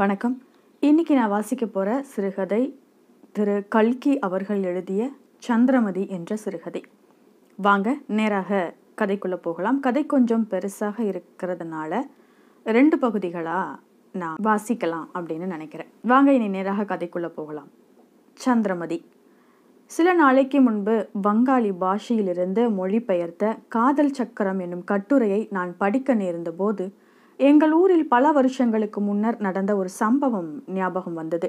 வணக்கம் இன்றைக்கி நான் வாசிக்க போகிற சிறுகதை திரு கல்கி அவர்கள் எழுதிய சந்திரமதி என்ற சிறுகதை வாங்க நேராக கதைக்குள்ளே போகலாம் கதை கொஞ்சம் பெருசாக இருக்கிறதுனால ரெண்டு பகுதிகளாக நான் வாசிக்கலாம் அப்படின்னு நினைக்கிறேன் வாங்க இனி நேராக கதைக்குள்ளே போகலாம் சந்திரமதி சில நாளைக்கு முன்பு வங்காளி பாஷையிலிருந்து மொழிபெயர்த்த காதல் சக்கரம் என்னும் கட்டுரையை நான் படிக்க நேர்ந்தபோது போது எங்கள் ஊரில் பல வருஷங்களுக்கு முன்னர் நடந்த ஒரு சம்பவம் ஞாபகம் வந்தது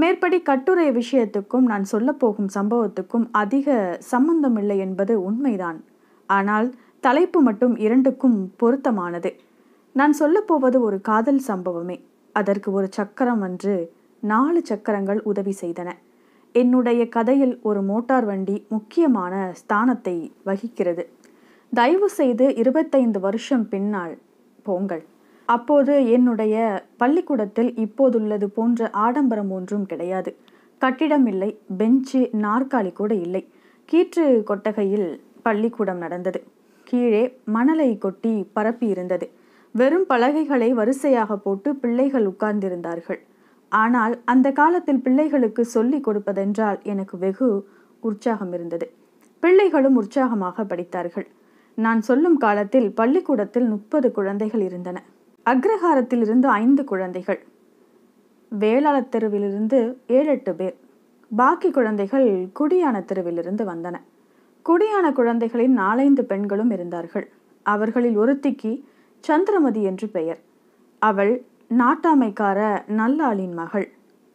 மேற்படி கட்டுரை விஷயத்துக்கும் நான் சொல்லப்போகும் சம்பவத்துக்கும் அதிக இல்லை என்பது உண்மைதான் ஆனால் தலைப்பு மட்டும் இரண்டுக்கும் பொருத்தமானது நான் சொல்லப்போவது ஒரு காதல் சம்பவமே அதற்கு ஒரு சக்கரம் என்று நாலு சக்கரங்கள் உதவி செய்தன என்னுடைய கதையில் ஒரு மோட்டார் வண்டி முக்கியமான ஸ்தானத்தை வகிக்கிறது தயவு செய்து இருபத்தைந்து வருஷம் பின்னால் போங்கள் அப்போது என்னுடைய பள்ளிக்கூடத்தில் இப்போதுள்ளது போன்ற ஆடம்பரம் ஒன்றும் கிடையாது கட்டிடம் இல்லை பெஞ்சு நாற்காலி கூட இல்லை கீற்று கொட்டகையில் பள்ளிக்கூடம் நடந்தது கீழே மணலை கொட்டி பரப்பி இருந்தது வெறும் பலகைகளை வரிசையாக போட்டு பிள்ளைகள் உட்கார்ந்திருந்தார்கள் ஆனால் அந்த காலத்தில் பிள்ளைகளுக்கு சொல்லிக் கொடுப்பதென்றால் எனக்கு வெகு உற்சாகம் இருந்தது பிள்ளைகளும் உற்சாகமாக படித்தார்கள் நான் சொல்லும் காலத்தில் பள்ளிக்கூடத்தில் முப்பது குழந்தைகள் இருந்தன அக்ரஹாரத்தில் இருந்து ஐந்து குழந்தைகள் வேளாள தெருவிலிருந்து ஏழெட்டு பேர் பாக்கி குழந்தைகள் குடியான தெருவிலிருந்து வந்தன குடியான குழந்தைகளின் நாலைந்து பெண்களும் இருந்தார்கள் அவர்களில் ஒருத்திக்கு சந்திரமதி என்று பெயர் அவள் நாட்டாமைக்கார நல்லாளின் மகள்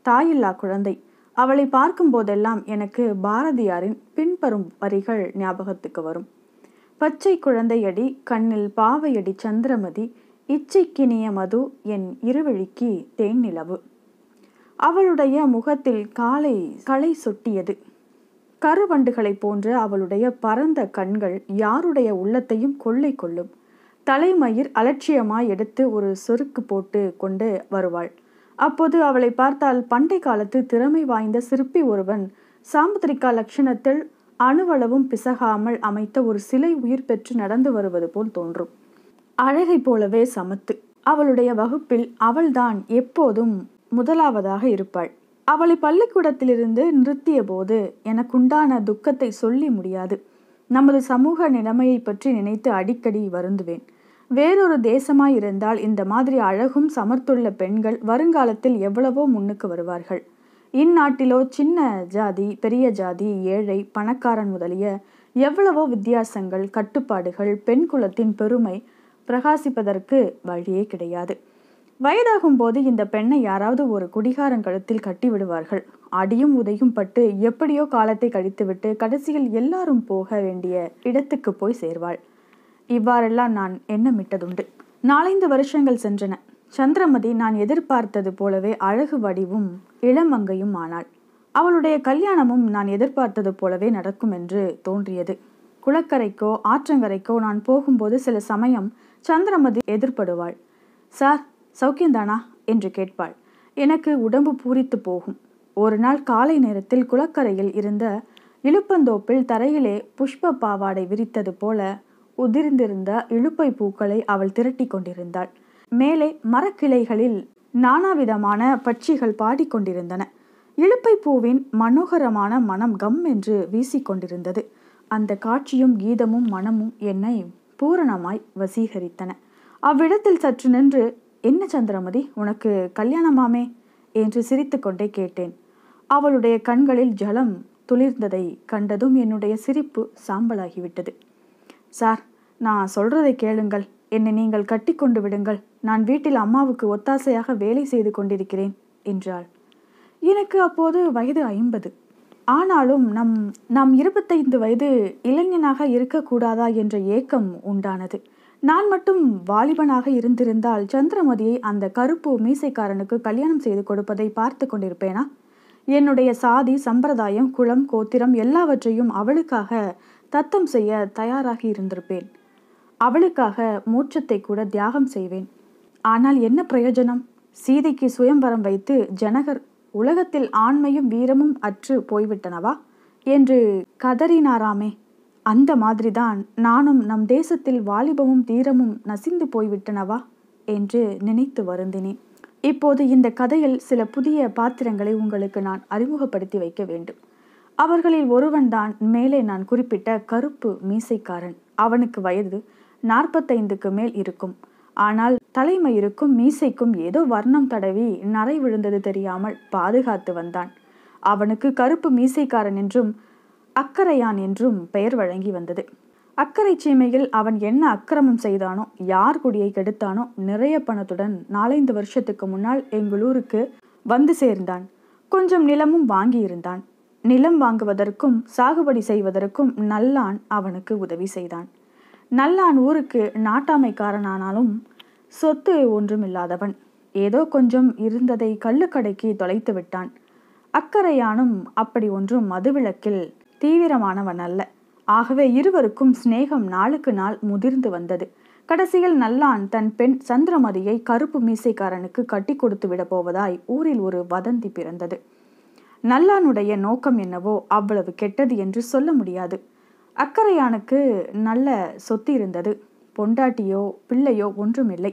தாயில்லா குழந்தை அவளை பார்க்கும் போதெல்லாம் எனக்கு பாரதியாரின் பின்பரும் வரிகள் ஞாபகத்துக்கு வரும் பச்சை குழந்தையடி கண்ணில் பாவையடி சந்திரமதி இச்சைக்கினிய மது என் இருவழிக்கு தேன் நிலவு அவளுடைய முகத்தில் காலை களை சொட்டியது கருவண்டுகளைப் போன்ற அவளுடைய பரந்த கண்கள் யாருடைய உள்ளத்தையும் கொள்ளை கொள்ளும் தலைமயிர் அலட்சியமாய் எடுத்து ஒரு சொருக்கு போட்டு கொண்டு வருவாள் அப்போது அவளை பார்த்தால் பண்டை காலத்து திறமை வாய்ந்த சிற்பி ஒருவன் சாமுத்திரிகா லட்சணத்தில் அணுவளவும் பிசகாமல் அமைத்த ஒரு சிலை உயிர் பெற்று நடந்து வருவது போல் தோன்றும் அழகை போலவே சமத்து அவளுடைய வகுப்பில் அவள்தான் எப்போதும் முதலாவதாக இருப்பாள் அவளை பள்ளிக்கூடத்திலிருந்து நிறுத்திய போது எனக்குண்டான துக்கத்தை சொல்லி முடியாது நமது சமூக நிலைமையை பற்றி நினைத்து அடிக்கடி வருந்துவேன் வேறொரு தேசமாயிருந்தால் இருந்தால் இந்த மாதிரி அழகும் சமர்த்துள்ள பெண்கள் வருங்காலத்தில் எவ்வளவோ முன்னுக்கு வருவார்கள் இந்நாட்டிலோ சின்ன ஜாதி பெரிய ஜாதி ஏழை பணக்காரன் முதலிய எவ்வளவோ வித்தியாசங்கள் கட்டுப்பாடுகள் பெண் குலத்தின் பெருமை பிரகாசிப்பதற்கு வழியே கிடையாது வயதாகும் போது இந்த பெண்ணை யாராவது ஒரு குடிகாரன் கழுத்தில் கட்டி விடுவார்கள் அடியும் உதையும் பட்டு எப்படியோ காலத்தை கழித்துவிட்டு கடைசியில் எல்லாரும் போக வேண்டிய இடத்துக்கு போய் சேர்வாள் இவ்வாறெல்லாம் நான் எண்ணமிட்டதுண்டு நாலந்து வருஷங்கள் சென்றன சந்திரமதி நான் எதிர்பார்த்தது போலவே அழகு வடிவும் இளமங்கையும் ஆனாள் அவளுடைய கல்யாணமும் நான் எதிர்பார்த்தது போலவே நடக்கும் என்று தோன்றியது குளக்கரைக்கோ ஆற்றங்கரைக்கோ நான் போகும்போது சில சமயம் சந்திரமதி எதிர்படுவாள் சார் சௌக்கியந்தானா என்று கேட்பாள் எனக்கு உடம்பு பூரித்து போகும் ஒரு நாள் காலை நேரத்தில் குளக்கரையில் இருந்த இழுப்பந்தோப்பில் தரையிலே புஷ்ப பாவாடை விரித்தது போல உதிர்ந்திருந்த இழுப்பை பூக்களை அவள் திரட்டி கொண்டிருந்தாள் மேலே மரக்கிளைகளில் நானாவிதமான பட்சிகள் பாடிக்கொண்டிருந்தன இழுப்பை பூவின் மனோகரமான மனம் கம் என்று வீசிக்கொண்டிருந்தது அந்த காட்சியும் கீதமும் மனமும் என்னை பூரணமாய் வசீகரித்தன அவ்விடத்தில் சற்று நின்று என்ன சந்திரமதி உனக்கு கல்யாணமாமே என்று சிரித்துக்கொண்டே கேட்டேன் அவளுடைய கண்களில் ஜலம் துளிர்ந்ததை கண்டதும் என்னுடைய சிரிப்பு சாம்பலாகிவிட்டது சார் நான் சொல்றதை கேளுங்கள் என்னை நீங்கள் கட்டி கொண்டு விடுங்கள் நான் வீட்டில் அம்மாவுக்கு ஒத்தாசையாக வேலை செய்து கொண்டிருக்கிறேன் என்றாள் எனக்கு அப்போது வயது ஐம்பது ஆனாலும் நம் நம் இருபத்தைந்து வயது இளைஞனாக இருக்கக்கூடாதா என்ற ஏக்கம் உண்டானது நான் மட்டும் வாலிபனாக இருந்திருந்தால் சந்திரமதியை அந்த கருப்பு மீசைக்காரனுக்கு கல்யாணம் செய்து கொடுப்பதை பார்த்து கொண்டிருப்பேனா என்னுடைய சாதி சம்பிரதாயம் குளம் கோத்திரம் எல்லாவற்றையும் அவளுக்காக தத்தம் செய்ய தயாராகி இருந்திருப்பேன் அவளுக்காக மூச்சத்தை கூட தியாகம் செய்வேன் ஆனால் என்ன பிரயோஜனம் சீதைக்கு சுயம்பரம் வைத்து ஜனகர் உலகத்தில் ஆண்மையும் வீரமும் அற்று போய்விட்டனவா என்று கதறினாராமே அந்த மாதிரிதான் நானும் நம் தேசத்தில் வாலிபமும் தீரமும் நசிந்து போய்விட்டனவா என்று நினைத்து வருந்தினேன் இப்போது இந்த கதையில் சில புதிய பாத்திரங்களை உங்களுக்கு நான் அறிமுகப்படுத்தி வைக்க வேண்டும் அவர்களில் ஒருவன்தான் மேலே நான் குறிப்பிட்ட கருப்பு மீசைக்காரன் அவனுக்கு வயது நாற்பத்தைந்துக்கு மேல் இருக்கும் ஆனால் தலைமயிருக்கும் மீசைக்கும் ஏதோ வர்ணம் தடவி நரை விழுந்தது தெரியாமல் பாதுகாத்து வந்தான் அவனுக்கு கருப்பு மீசைக்காரன் என்றும் அக்கறையான் என்றும் பெயர் வழங்கி வந்தது அக்கறை சீமையில் அவன் என்ன அக்கிரமம் செய்தானோ யார் குடியை கெடுத்தானோ நிறைய பணத்துடன் நாலೈந்து வருஷத்துக்கு முன்னால் எங்கள் ஊருக்கு வந்து சேர்ந்தான் கொஞ்சம் நிலமும் வாங்கியிருந்தான் நிலம் வாங்குவதற்கும் சாகுபடி செய்வதற்கும் நல்லான் அவனுக்கு உதவி செய்தான் நல்லான் ஊருக்கு நாட்டாமைக்காரனானாலும் சொத்து ஒன்றுமில்லாதவன் ஏதோ கொஞ்சம் இருந்ததை கள்ளுக்கடைக்கு தொலைத்து விட்டான் அக்கறையானும் அப்படி ஒன்றும் மதுவிளக்கில் தீவிரமானவன் அல்ல ஆகவே இருவருக்கும் சிநேகம் நாளுக்கு நாள் முதிர்ந்து வந்தது கடைசியில் நல்லான் தன் பெண் சந்திரமதியை கருப்பு மீசைக்காரனுக்கு கட்டி கொடுத்து விட போவதாய் ஊரில் ஒரு வதந்தி பிறந்தது நல்லானுடைய நோக்கம் என்னவோ அவ்வளவு கெட்டது என்று சொல்ல முடியாது அக்கறையானுக்கு நல்ல சொத்து இருந்தது பொண்டாட்டியோ பிள்ளையோ ஒன்றுமில்லை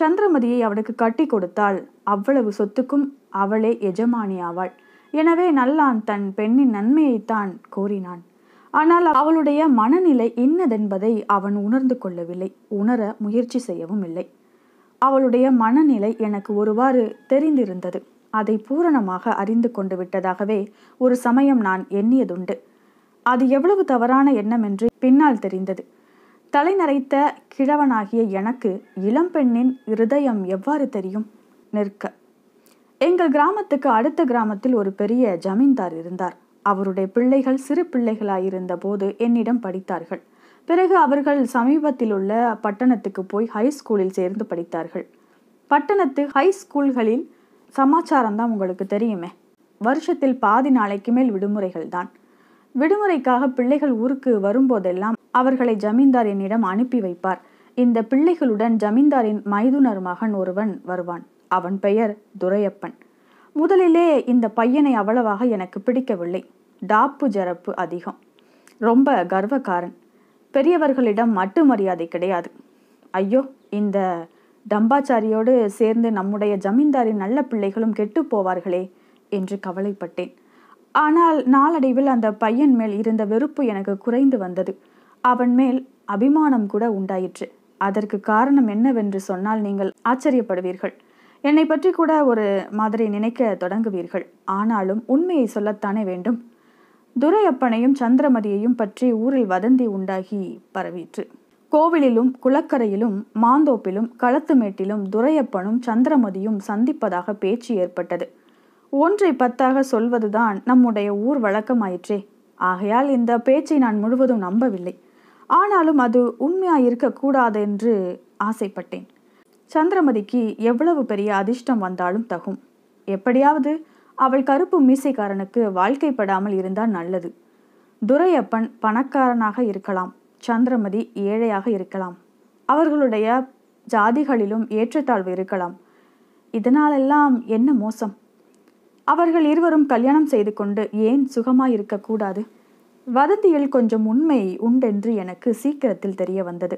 சந்திரமதியை அவனுக்கு கட்டி கொடுத்தால் அவ்வளவு சொத்துக்கும் அவளே எஜமானியாவாள் எனவே நல்லான் தன் பெண்ணின் நன்மையைத்தான் கோரினான் ஆனால் அவளுடைய மனநிலை இன்னதென்பதை அவன் உணர்ந்து கொள்ளவில்லை உணர முயற்சி செய்யவும் இல்லை அவளுடைய மனநிலை எனக்கு ஒருவாறு தெரிந்திருந்தது அதை பூரணமாக அறிந்து கொண்டு விட்டதாகவே ஒரு சமயம் நான் எண்ணியதுண்டு அது எவ்வளவு தவறான எண்ணம் என்று பின்னால் தெரிந்தது தலை கிழவனாகிய எனக்கு இளம்பெண்ணின் இருதயம் எவ்வாறு தெரியும் நிற்க எங்கள் கிராமத்துக்கு அடுத்த கிராமத்தில் ஒரு பெரிய ஜமீன்தார் இருந்தார் அவருடைய பிள்ளைகள் சிறு பிள்ளைகளாயிருந்த போது என்னிடம் படித்தார்கள் பிறகு அவர்கள் சமீபத்தில் உள்ள பட்டணத்துக்கு போய் ஹை ஸ்கூலில் சேர்ந்து படித்தார்கள் பட்டணத்து ஹை ஸ்கூல்களில் சமாச்சாரம் தான் உங்களுக்கு தெரியுமே வருஷத்தில் பாதி நாளைக்கு மேல் விடுமுறைகள் தான் விடுமுறைக்காக பிள்ளைகள் ஊருக்கு வரும்போதெல்லாம் அவர்களை ஜமீன்தார் என்னிடம் அனுப்பி வைப்பார் இந்த பிள்ளைகளுடன் ஜமீன்தாரின் மைதுனர் மகன் ஒருவன் வருவான் அவன் பெயர் துரையப்பன் முதலிலே இந்த பையனை அவ்வளவாக எனக்கு பிடிக்கவில்லை டாப்பு ஜரப்பு அதிகம் ரொம்ப கர்வக்காரன் பெரியவர்களிடம் மட்டு மரியாதை கிடையாது ஐயோ இந்த டம்பாச்சாரியோடு சேர்ந்து நம்முடைய ஜமீன்தாரின் நல்ல பிள்ளைகளும் கெட்டு போவார்களே என்று கவலைப்பட்டேன் ஆனால் நாளடைவில் அந்த பையன் மேல் இருந்த வெறுப்பு எனக்கு குறைந்து வந்தது அவன் மேல் அபிமானம் கூட உண்டாயிற்று அதற்கு காரணம் என்னவென்று சொன்னால் நீங்கள் ஆச்சரியப்படுவீர்கள் என்னை பற்றி கூட ஒரு மாதிரி நினைக்க தொடங்குவீர்கள் ஆனாலும் உண்மையை சொல்லத்தானே வேண்டும் துரையப்பனையும் சந்திரமதியையும் பற்றி ஊரில் வதந்தி உண்டாகி பரவிற்று கோவிலிலும் குளக்கரையிலும் மாந்தோப்பிலும் களத்துமேட்டிலும் துரையப்பனும் சந்திரமதியும் சந்திப்பதாக பேச்சு ஏற்பட்டது ஒன்றை பத்தாக சொல்வதுதான் நம்முடைய ஊர் வழக்கமாயிற்றே ஆகையால் இந்த பேச்சை நான் முழுவதும் நம்பவில்லை ஆனாலும் அது உண்மையாக கூடாது என்று ஆசைப்பட்டேன் சந்திரமதிக்கு எவ்வளவு பெரிய அதிர்ஷ்டம் வந்தாலும் தகும் எப்படியாவது அவள் கருப்பு மீசைக்காரனுக்கு வாழ்க்கைப்படாமல் இருந்தால் நல்லது துரையப்பன் பணக்காரனாக இருக்கலாம் சந்திரமதி ஏழையாக இருக்கலாம் அவர்களுடைய ஜாதிகளிலும் ஏற்றத்தாழ்வு இருக்கலாம் இதனாலெல்லாம் என்ன மோசம் அவர்கள் இருவரும் கல்யாணம் செய்து கொண்டு ஏன் சுகமாயிருக்கக்கூடாது இருக்கக்கூடாது வதந்தியில் கொஞ்சம் உண்மை உண்டென்று எனக்கு சீக்கிரத்தில் தெரிய வந்தது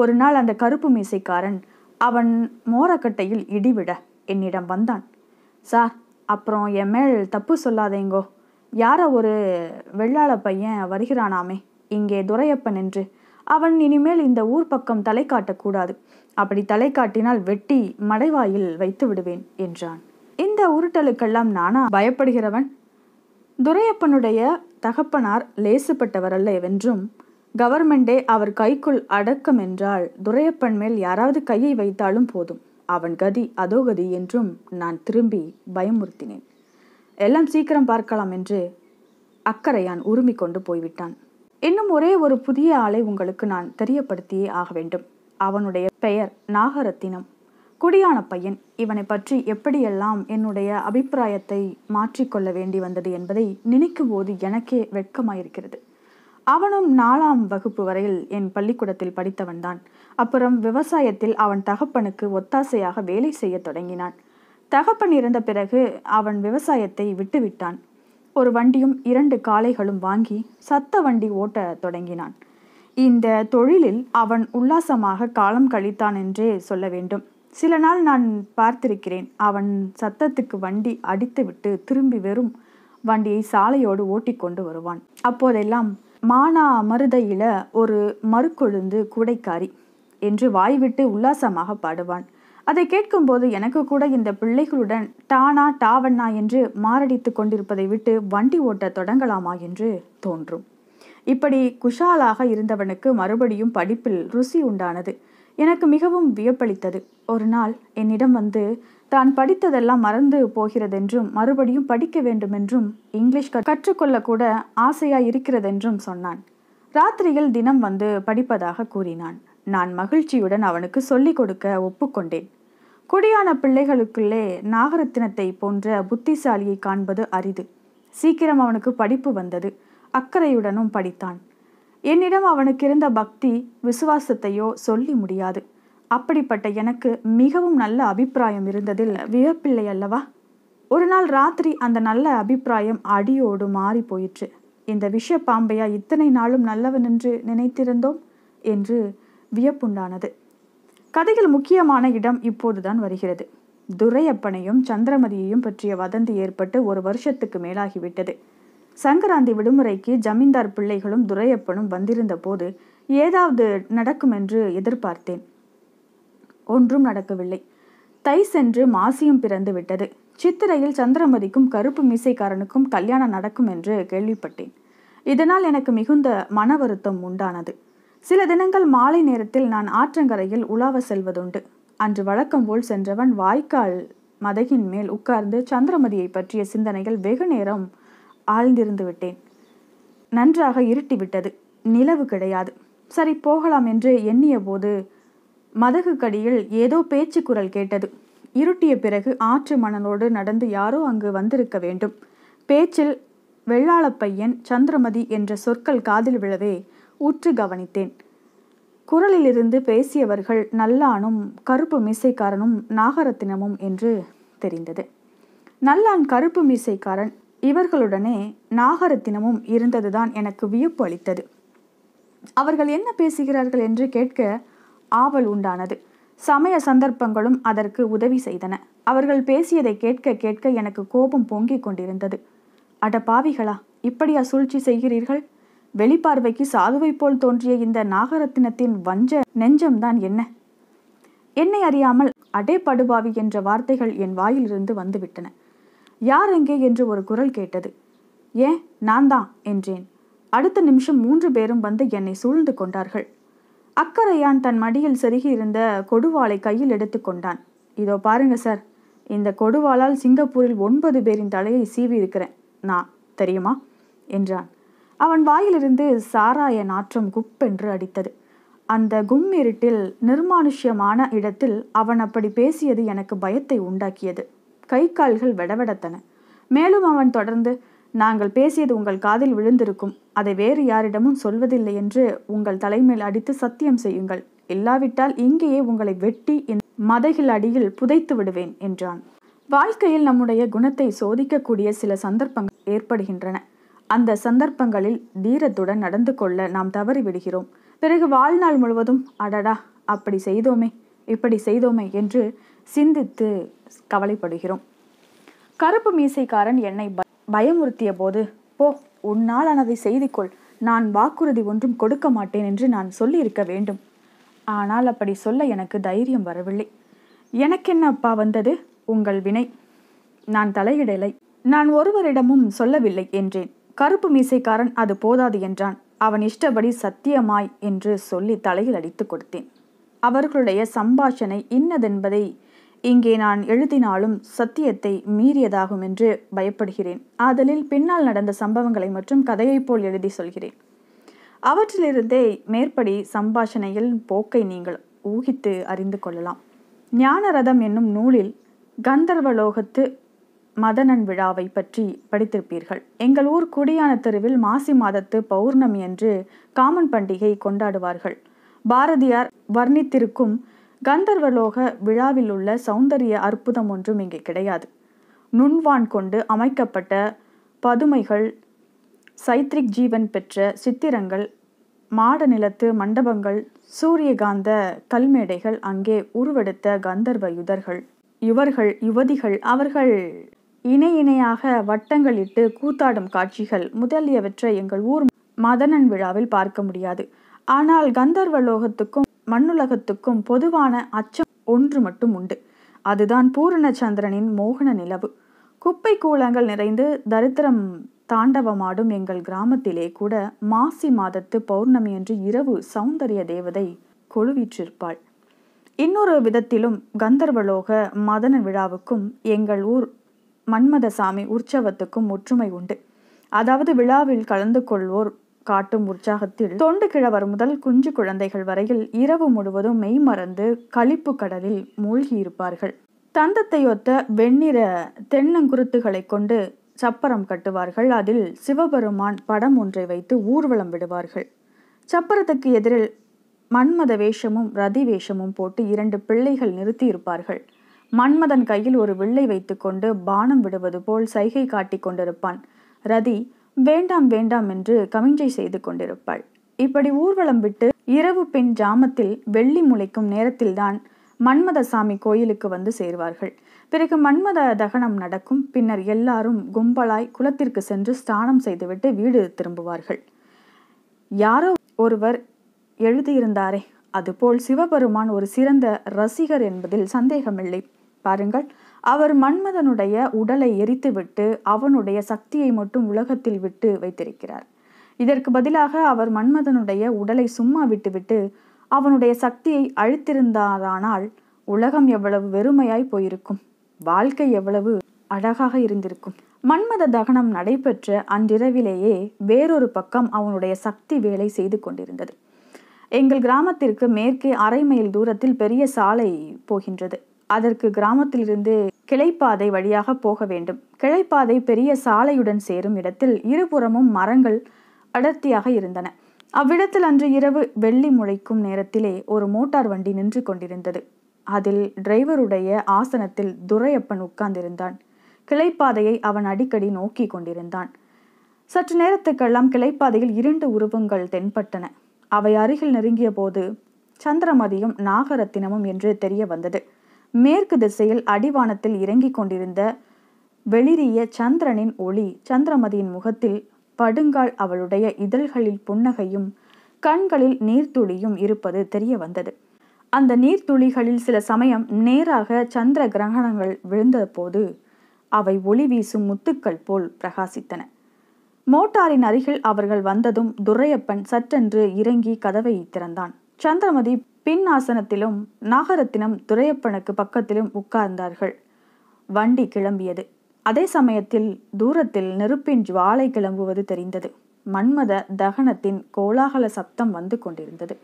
ஒரு நாள் அந்த கருப்பு மீசைக்காரன் அவன் மோரக்கட்டையில் இடிவிட என்னிடம் வந்தான் சார் அப்புறம் என் மேல் தப்பு சொல்லாதேங்கோ யாரோ ஒரு வெள்ளாள பையன் வருகிறானாமே இங்கே துரையப்பன் என்று அவன் இனிமேல் இந்த ஊர் பக்கம் தலை காட்டக்கூடாது அப்படி தலை காட்டினால் வெட்டி மடைவாயில் வைத்து விடுவேன் என்றான் இந்த உருட்டலுக்கெல்லாம் நானா பயப்படுகிறவன் துரையப்பனுடைய தகப்பனார் லேசுப்பட்டவர் அல்ல என்றும் கவர்மெண்டே அவர் கைக்குள் அடக்கம் என்றால் துரையப்பன் மேல் யாராவது கையை வைத்தாலும் போதும் அவன் கதி அதோ கதி என்றும் நான் திரும்பி பயமுறுத்தினேன் எல்லாம் சீக்கிரம் பார்க்கலாம் என்று அக்கறையான் உரிமை கொண்டு போய்விட்டான் இன்னும் ஒரே ஒரு புதிய ஆளை உங்களுக்கு நான் தெரியப்படுத்தியே ஆக வேண்டும் அவனுடைய பெயர் நாகரத்தினம் குடியான பையன் இவனை பற்றி எப்படியெல்லாம் என்னுடைய அபிப்பிராயத்தை மாற்றிக்கொள்ள வேண்டி வந்தது என்பதை நினைக்கும்போது எனக்கே வெட்கமாயிருக்கிறது அவனும் நாலாம் வகுப்பு வரையில் என் பள்ளிக்கூடத்தில் படித்தவன்தான் அப்புறம் விவசாயத்தில் அவன் தகப்பனுக்கு ஒத்தாசையாக வேலை செய்ய தொடங்கினான் தகப்பன் இறந்த பிறகு அவன் விவசாயத்தை விட்டுவிட்டான் ஒரு வண்டியும் இரண்டு காளைகளும் வாங்கி சத்த வண்டி ஓட்ட தொடங்கினான் இந்த தொழிலில் அவன் உல்லாசமாக காலம் கழித்தான் என்றே சொல்ல வேண்டும் சில நாள் நான் பார்த்திருக்கிறேன் அவன் சத்தத்துக்கு வண்டி அடித்துவிட்டு திரும்பி வெறும் வண்டியை சாலையோடு ஓட்டி கொண்டு வருவான் அப்போதெல்லாம் மானா அமருதையில ஒரு மறுக்கொழுந்து கூடைக்காரி என்று வாய்விட்டு உல்லாசமாக பாடுவான் அதை கேட்கும்போது எனக்கு கூட இந்த பிள்ளைகளுடன் டானா டாவண்ணா என்று மாரடித்து கொண்டிருப்பதை விட்டு வண்டி ஓட்ட தொடங்கலாமா என்று தோன்றும் இப்படி குஷாலாக இருந்தவனுக்கு மறுபடியும் படிப்பில் ருசி உண்டானது எனக்கு மிகவும் வியப்பளித்தது ஒரு நாள் என்னிடம் வந்து தான் படித்ததெல்லாம் மறந்து போகிறதென்றும் மறுபடியும் படிக்க வேண்டுமென்றும் இங்கிலீஷ் கற்றுக்கொள்ளக்கூட ஆசையாக இருக்கிறதென்றும் சொன்னான் ராத்திரியில் தினம் வந்து படிப்பதாக கூறினான் நான் மகிழ்ச்சியுடன் அவனுக்கு சொல்லிக் கொடுக்க ஒப்புக்கொண்டேன் குடியான பிள்ளைகளுக்குள்ளே நாகரத்தினத்தை போன்ற புத்திசாலியை காண்பது அரிது சீக்கிரம் அவனுக்கு படிப்பு வந்தது அக்கறையுடனும் படித்தான் என்னிடம் அவனுக்கு இருந்த பக்தி விசுவாசத்தையோ சொல்லி முடியாது அப்படிப்பட்ட எனக்கு மிகவும் நல்ல அபிப்பிராயம் இருந்ததில் வியப்பில்லை அல்லவா ஒரு நாள் ராத்திரி அந்த நல்ல அபிப்பிராயம் அடியோடு மாறி போயிற்று இந்த விஷ பாம்பையா இத்தனை நாளும் நல்லவன் என்று நினைத்திருந்தோம் என்று வியப்புண்டானது கதையில் முக்கியமான இடம் இப்போதுதான் வருகிறது துரையப்பனையும் சந்திரமதியையும் பற்றிய வதந்தி ஏற்பட்டு ஒரு வருஷத்துக்கு மேலாகிவிட்டது சங்கராந்தி விடுமுறைக்கு ஜமீன்தார் பிள்ளைகளும் துரையப்பனும் வந்திருந்த போது ஏதாவது நடக்கும் என்று எதிர்பார்த்தேன் ஒன்றும் நடக்கவில்லை தை சென்று மாசியும் பிறந்து விட்டது சித்திரையில் சந்திரமதிக்கும் கருப்பு மீசைக்காரனுக்கும் கல்யாணம் நடக்கும் என்று கேள்விப்பட்டேன் இதனால் எனக்கு மிகுந்த மன வருத்தம் உண்டானது சில தினங்கள் மாலை நேரத்தில் நான் ஆற்றங்கரையில் உலாவ செல்வதுண்டு அன்று வழக்கம் போல் சென்றவன் வாய்க்கால் மதகின் மேல் உட்கார்ந்து சந்திரமதியை பற்றிய சிந்தனைகள் வெகு நேரம் ஆழ்ந்திருந்து விட்டேன் நன்றாக இருட்டிவிட்டது நிலவு கிடையாது சரி போகலாம் என்று எண்ணிய போது மதகுக்கடியில் ஏதோ பேச்சு குரல் கேட்டது இருட்டிய பிறகு ஆற்று மணலோடு நடந்து யாரோ அங்கு வந்திருக்க வேண்டும் பேச்சில் வெள்ளாளப் பையன் சந்திரமதி என்ற சொற்கள் காதில் விழவே உற்று கவனித்தேன் குரலிலிருந்து பேசியவர்கள் நல்லானும் கருப்பு மீசைக்காரனும் நாகரத்தினமும் என்று தெரிந்தது நல்லான் கருப்பு மீசைக்காரன் இவர்களுடனே நாகரத்தினமும் இருந்ததுதான் எனக்கு வியப்பு அளித்தது அவர்கள் என்ன பேசுகிறார்கள் என்று கேட்க ஆவல் உண்டானது சமய சந்தர்ப்பங்களும் அதற்கு உதவி செய்தன அவர்கள் பேசியதை கேட்க கேட்க எனக்கு கோபம் பொங்கிக் கொண்டிருந்தது அட பாவிகளா இப்படியா சூழ்ச்சி செய்கிறீர்கள் வெளிப்பார்வைக்கு சாதுவை போல் தோன்றிய இந்த நாகரத்தினத்தின் வஞ்ச நெஞ்சம்தான் என்ன என்னை அறியாமல் அடே படுபாவி என்ற வார்த்தைகள் என் வாயிலிருந்து வந்துவிட்டன யார் எங்கே என்று ஒரு குரல் கேட்டது ஏன் நான் தான் என்றேன் அடுத்த நிமிஷம் மூன்று பேரும் வந்து என்னை சூழ்ந்து கொண்டார்கள் அக்கறையான் தன் மடியில் செருகியிருந்த கொடுவாளை கையில் எடுத்துக்கொண்டான் இதோ பாருங்க சார் இந்த கொடுவாளால் சிங்கப்பூரில் ஒன்பது பேரின் தலையை சீவி இருக்கிறேன் நான் தெரியுமா என்றான் அவன் வாயிலிருந்து சாராய நாற்றம் குப்பென்று அடித்தது அந்த கும் இருட்டில் நிர்மானுஷ்யமான இடத்தில் அவன் அப்படி பேசியது எனக்கு பயத்தை உண்டாக்கியது கை கால்கள் விடவெடத்தன மேலும் அவன் தொடர்ந்து நாங்கள் பேசியது உங்கள் காதில் விழுந்திருக்கும் அதை வேறு யாரிடமும் சொல்வதில்லை என்று உங்கள் தலைமையில் அடித்து சத்தியம் செய்யுங்கள் இல்லாவிட்டால் இங்கேயே உங்களை வெட்டி என் மதகில் அடியில் புதைத்து விடுவேன் என்றான் வாழ்க்கையில் நம்முடைய குணத்தை சோதிக்கக்கூடிய சில சந்தர்ப்பங்கள் ஏற்படுகின்றன அந்த சந்தர்ப்பங்களில் தீரத்துடன் நடந்து கொள்ள நாம் தவறி விடுகிறோம் பிறகு வாழ்நாள் முழுவதும் அடடா அப்படி செய்தோமே இப்படி செய்தோமே என்று சிந்தித்து கவலைப்படுகிறோம் கருப்பு மீசைக்காரன் என்னை பயமுறுத்திய போது போ உன்னால் ஆனதை செய்து கொள் நான் வாக்குறுதி ஒன்றும் கொடுக்க மாட்டேன் என்று நான் சொல்லியிருக்க வேண்டும் ஆனால் அப்படி சொல்ல எனக்கு தைரியம் வரவில்லை எனக்கென்ன அப்பா வந்தது உங்கள் வினை நான் தலையிடலை நான் ஒருவரிடமும் சொல்லவில்லை என்றேன் கருப்பு மீசைக்காரன் அது போதாது என்றான் அவன் இஷ்டப்படி சத்தியமாய் என்று சொல்லி தலையில் அடித்து கொடுத்தேன் அவர்களுடைய சம்பாஷணை இன்னதென்பதை இங்கே நான் எழுதினாலும் சத்தியத்தை மீறியதாகும் என்று பயப்படுகிறேன் ஆதலில் பின்னால் நடந்த சம்பவங்களை மற்றும் கதையைப் போல் எழுதி சொல்கிறேன் அவற்றிலிருந்தே மேற்படி சம்பாஷணையில் போக்கை நீங்கள் ஊகித்து அறிந்து கொள்ளலாம் ஞானரதம் என்னும் நூலில் கந்தர்வலோகத்து மதனன் விழாவை பற்றி படித்திருப்பீர்கள் எங்கள் ஊர் குடியான தெருவில் மாசி மாதத்து பௌர்ணமி என்று காமன் பண்டிகை கொண்டாடுவார்கள் பாரதியார் வர்ணித்திருக்கும் கந்தர்வலோக விழாவில் உள்ள சௌந்தரிய அற்புதம் ஒன்றும் இங்கே கிடையாது நுண்வான் கொண்டு அமைக்கப்பட்ட பதுமைகள் சைத்ரிக் ஜீவன் பெற்ற சித்திரங்கள் மாட நிலத்து மண்டபங்கள் சூரியகாந்த கல்மேடைகள் அங்கே உருவெடுத்த கந்தர்வ யுதர்கள் இவர்கள் யுவதிகள் அவர்கள் இணை இணையாக வட்டங்களிட்டு கூத்தாடும் காட்சிகள் முதலியவற்றை எங்கள் ஊர் மதனன் விழாவில் பார்க்க முடியாது ஆனால் கந்தர்வ லோகத்துக்கும் மண்ணுலகத்துக்கும் பொதுவான அச்சம் ஒன்று மட்டும் உண்டு அதுதான் பூரண சந்திரனின் மோகன நிலவு குப்பை கூலங்கள் நிறைந்து தரித்திரம் தாண்டவமாடும் எங்கள் கிராமத்திலே கூட மாசி மாதத்து பௌர்ணமி என்று இரவு சௌந்தரிய தேவதை கொழுவிற்றிருப்பாள் இன்னொரு விதத்திலும் கந்தர்வலோக மதன விழாவுக்கும் எங்கள் ஊர் மன்மதசாமி உற்சவத்துக்கும் ஒற்றுமை உண்டு அதாவது விழாவில் கலந்து கொள்வோர் காட்டும் உற்சாகத்தில் தொண்டு கிழவர் முதல் குஞ்சு குழந்தைகள் வரையில் இரவு முழுவதும் மெய் மறந்து களிப்பு கடலில் மூழ்கியிருப்பார்கள் தந்தத்தையொத்த வெண்ணிற தென்னங்குருத்துகளை கொண்டு சப்பரம் கட்டுவார்கள் அதில் சிவபெருமான் படம் ஒன்றை வைத்து ஊர்வலம் விடுவார்கள் சப்பரத்துக்கு எதிரில் மன்மத வேஷமும் ரதி வேஷமும் போட்டு இரண்டு பிள்ளைகள் நிறுத்தியிருப்பார்கள் மன்மதன் கையில் ஒரு வில்லை வைத்துக்கொண்டு பானம் விடுவது போல் சைகை காட்டி கொண்டிருப்பான் ரதி வேண்டாம் வேண்டாம் என்று கவிஞ்சை செய்து கொண்டிருப்பாள் இப்படி ஊர்வலம் விட்டு இரவு பெண் ஜாமத்தில் வெள்ளி முளைக்கும் நேரத்தில்தான் மன்மதசாமி கோயிலுக்கு வந்து சேர்வார்கள் பிறகு மன்மத தகனம் நடக்கும் பின்னர் எல்லாரும் கும்பலாய் குளத்திற்கு சென்று ஸ்நானம் செய்துவிட்டு வீடு திரும்புவார்கள் யாரோ ஒருவர் எழுதியிருந்தாரே அதுபோல் சிவபெருமான் ஒரு சிறந்த ரசிகர் என்பதில் சந்தேகமில்லை பாருங்கள் அவர் மன்மதனுடைய உடலை எரித்துவிட்டு அவனுடைய சக்தியை மட்டும் உலகத்தில் விட்டு வைத்திருக்கிறார் இதற்கு பதிலாக அவர் மன்மதனுடைய உடலை சும்மா விட்டுவிட்டு அவனுடைய சக்தியை அழித்திருந்தாரானால் உலகம் எவ்வளவு வெறுமையாய் போயிருக்கும் வாழ்க்கை எவ்வளவு அழகாக இருந்திருக்கும் மன்மத தகனம் நடைபெற்ற அன்றிரவிலேயே வேறொரு பக்கம் அவனுடைய சக்தி வேலை செய்து கொண்டிருந்தது எங்கள் கிராமத்திற்கு மேற்கே அரை மைல் தூரத்தில் பெரிய சாலை போகின்றது அதற்கு கிராமத்திலிருந்து கிளைப்பாதை வழியாக போக வேண்டும் கிளைப்பாதை பெரிய சாலையுடன் சேரும் இடத்தில் இருபுறமும் மரங்கள் அடர்த்தியாக இருந்தன அவ்விடத்தில் அன்று இரவு வெள்ளி முளைக்கும் நேரத்திலே ஒரு மோட்டார் வண்டி நின்று கொண்டிருந்தது அதில் டிரைவருடைய ஆசனத்தில் துரையப்பன் உட்கார்ந்திருந்தான் கிளைப்பாதையை அவன் அடிக்கடி நோக்கி கொண்டிருந்தான் சற்று நேரத்துக்கெல்லாம் கிளைப்பாதையில் இரண்டு உருவங்கள் தென்பட்டன அவை அருகில் நெருங்கிய போது சந்திரமதியும் நாகரத்தினமும் என்று தெரிய வந்தது மேற்கு திசையில் அடிவானத்தில் இறங்கிக் கொண்டிருந்த வெளிரிய சந்திரனின் ஒளி சந்திரமதியின் முகத்தில் படுங்கால் அவளுடைய இதழ்களில் புன்னகையும் கண்களில் நீர்த்துளியும் இருப்பது தெரிய வந்தது அந்த நீர்த்துளிகளில் சில சமயம் நேராக சந்திர கிரகணங்கள் விழுந்தபோது அவை ஒளி வீசும் முத்துக்கள் போல் பிரகாசித்தன மோட்டாரின் அருகில் அவர்கள் வந்ததும் துரையப்பன் சற்றென்று இறங்கி கதவை திறந்தான் சந்திரமதி பின் ஆசனத்திலும் நாகரத்தினம் துரையப்பனுக்கு பக்கத்திலும் உட்கார்ந்தார்கள் வண்டி கிளம்பியது அதே சமயத்தில் தூரத்தில் நெருப்பின் ஜுவாலை கிளம்புவது தெரிந்தது மன்மத தகனத்தின் கோலாகல சப்தம் வந்து கொண்டிருந்தது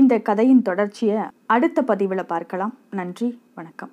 இந்த கதையின் தொடர்ச்சியை அடுத்த பதிவில் பார்க்கலாம் நன்றி வணக்கம்